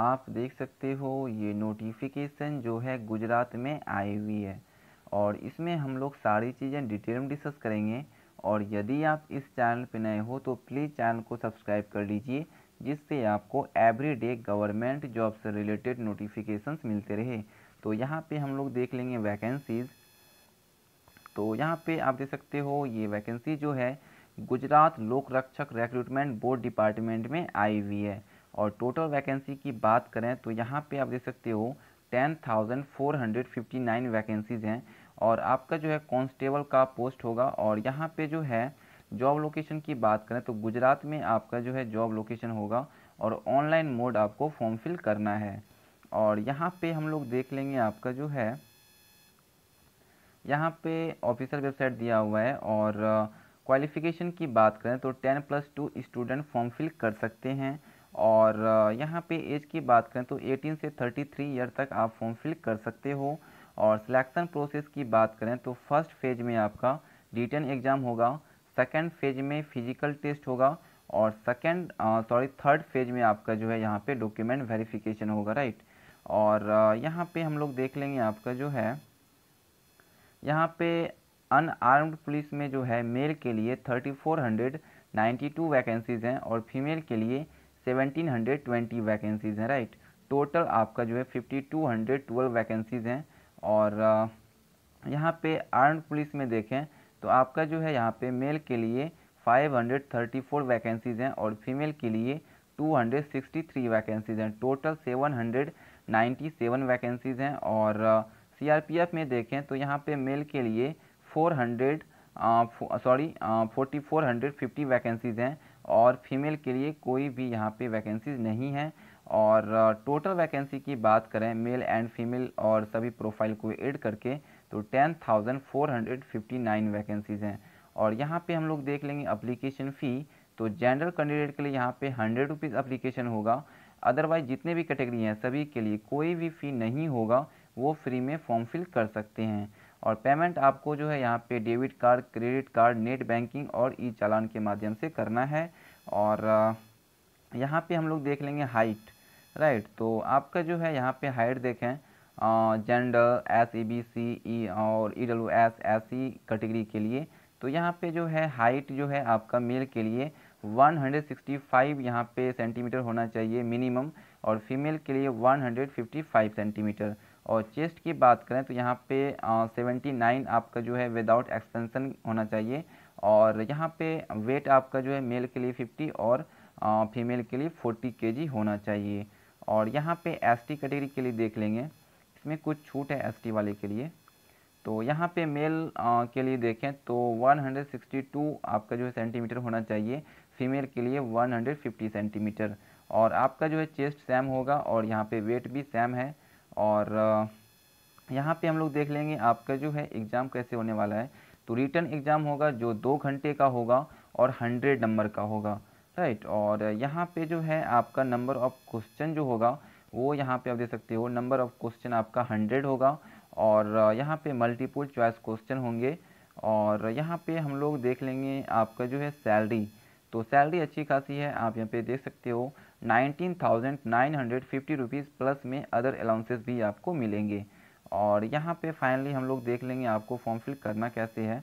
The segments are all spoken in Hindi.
आप देख सकते हो ये नोटिफिकेशन जो है गुजरात में आई हुई है और इसमें हम लोग सारी चीज़ें डिटेल में डिस्कस करेंगे और यदि आप इस चैनल पर नए हो तो प्लीज़ चैनल को सब्सक्राइब कर लीजिए जिससे आपको एवरीडे गवर्नमेंट जॉब से रिलेटेड नोटिफिकेशंस मिलते रहे तो यहाँ पे हम लोग देख लेंगे वैकेंसीज़ तो यहाँ पे आप देख सकते हो ये वैकेंसी जो है गुजरात लोक रक्षक रिक्रूटमेंट बोर्ड डिपार्टमेंट में आई हुई है और टोटल वैकेंसी की बात करें तो यहाँ पे आप देख सकते हो 10,459 वैकेंसीज़ हैं और आपका जो है कांस्टेबल का पोस्ट होगा और यहाँ पे जो है जॉब लोकेशन की बात करें तो गुजरात में आपका जो है जॉब लोकेशन होगा और ऑनलाइन मोड आपको फॉर्म फिल करना है और यहाँ पे हम लोग देख लेंगे आपका जो है यहाँ पे ऑफिसर वेबसाइट दिया हुआ है और क्वालिफ़िकेशन uh, की बात करें तो ten plus two student form fill कर सकते हैं और यहाँ पे एज की बात करें तो 18 से 33 ईयर तक आप फॉर्म फिल कर सकते हो और सिलेक्शन प्रोसेस की बात करें तो फर्स्ट फेज में आपका रिटर्न एग्ज़ाम होगा सेकेंड फेज में फिजिकल टेस्ट होगा और सेकेंड सॉरी थर्ड फेज में आपका जो है यहाँ पे डॉक्यूमेंट वेरिफिकेशन होगा राइट और यहाँ पे हम लोग देख लेंगे आपका जो है यहाँ पे अनआर्म्ड पुलिस में जो है मेल के लिए टू वैकेंसीज़ हैं और फीमेल के लिए 1720 वैकेंसीज हैं राइट टोटल आपका जो है 5212 वैकेंसीज हैं और uh, यहाँ पे आर्म पुलिस में देखें तो आपका जो है यहाँ पे मेल के लिए 534 वैकेंसीज हैं और फीमेल के लिए 263 वैकेंसीज हैं टोटल 797 वैकेंसीज हैं और सीआरपीएफ uh, में देखें तो यहाँ पे मेल के लिए 400 sorry forty four hundred fifty vacancies हैं और फीमेल के लिए कोई भी यहाँ पे वैकेंसीज नहीं है और टोटल वैकेंसी की बात करें मेल एंड फीमेल और सभी प्रोफाइल को एड करके तो 10,459 वैकेंसीज़ हैं और यहाँ पे हम लोग देख लेंगे अप्लीकेशन फ़ी तो जेंडर कैंडिडेट के लिए यहाँ पे हंड्रेड रुपीज़ अप्लीकेशन होगा अदरवाइज जितने भी कैटेगरी हैं सभी के लिए कोई भी फ़ी नहीं होगा वो फ्री में फॉर्म फिल कर सकते हैं और पेमेंट आपको जो है यहाँ पे debit card credit card net banking और ई चालान के माध्यम से करना है और यहाँ पे हम लोग देख लेंगे हाइट राइट तो आपका जो है यहाँ पे हाइट देखें gender S E B C E और E W S S C category के लिए तो यहाँ पे जो है हाइट जो है आपका मेल के लिए 165 यहाँ पे सेंटीमीटर होना चाहिए मिनिमम और फीमेल के लिए 155 सेंटीमीटर और चेस्ट की बात करें तो यहाँ पे आ, 79 आपका जो है विदाउट एक्सपेंसन होना चाहिए और यहाँ पे वेट आपका जो है मेल के लिए 50 और फीमेल के लिए 40 के होना चाहिए और यहाँ पे एस टी कैटेगरी के लिए देख लेंगे इसमें कुछ छूट है एस वाले के लिए तो यहाँ पे मेल के लिए देखें तो 162 आपका जो है सेंटीमीटर होना चाहिए फीमेल के लिए 150 सेंटीमीटर और आपका जो है चेस्ट सेम होगा और यहाँ पे वेट भी सैम है और यहाँ पे हम लोग देख लेंगे आपका जो है एग्ज़ाम कैसे होने वाला है तो रिटर्न एग्ज़ाम होगा जो दो घंटे का होगा और हंड्रेड नंबर का होगा राइट और यहाँ पे जो है आपका नंबर ऑफ क्वेश्चन जो होगा वो यहाँ पे आप दे सकते हो नंबर ऑफ क्वेश्चन आपका हंड्रेड होगा और यहाँ पे मल्टीपल चॉइस क्वेश्चन होंगे और यहाँ पे हम लोग देख लेंगे आपका जो है सैलरी तो सैलरी अच्छी खासी है आप यहाँ पे देख सकते हो nineteen thousand nine hundred fifty rupees plus में अदर अलाउंसेस भी आपको मिलेंगे और यहाँ पे फाइनली हम लोग देख लेंगे आपको फॉर्म फिल करना कैसे है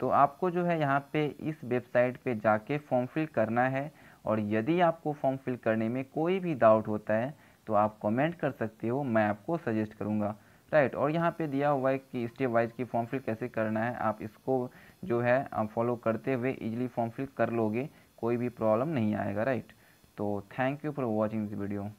तो आपको जो है यहाँ पे इस वेबसाइट पे जाके फॉर्म फिल करना है और यदि आपको फॉर्म फिल करने में कोई भी डाउट होता है तो आप कमेंट कर सकते हो मैं आपको सजेस्ट करूँगा राइट और यहाँ पे दिया हुआ है कि स्टेप वाइज की फॉर्म फिल कैसे करना है आप इसको जो है फॉलो करते हुए इजीली फॉर्म फिल कर लोगे कोई भी प्रॉब्लम नहीं आएगा राइट तो thank you for watching this video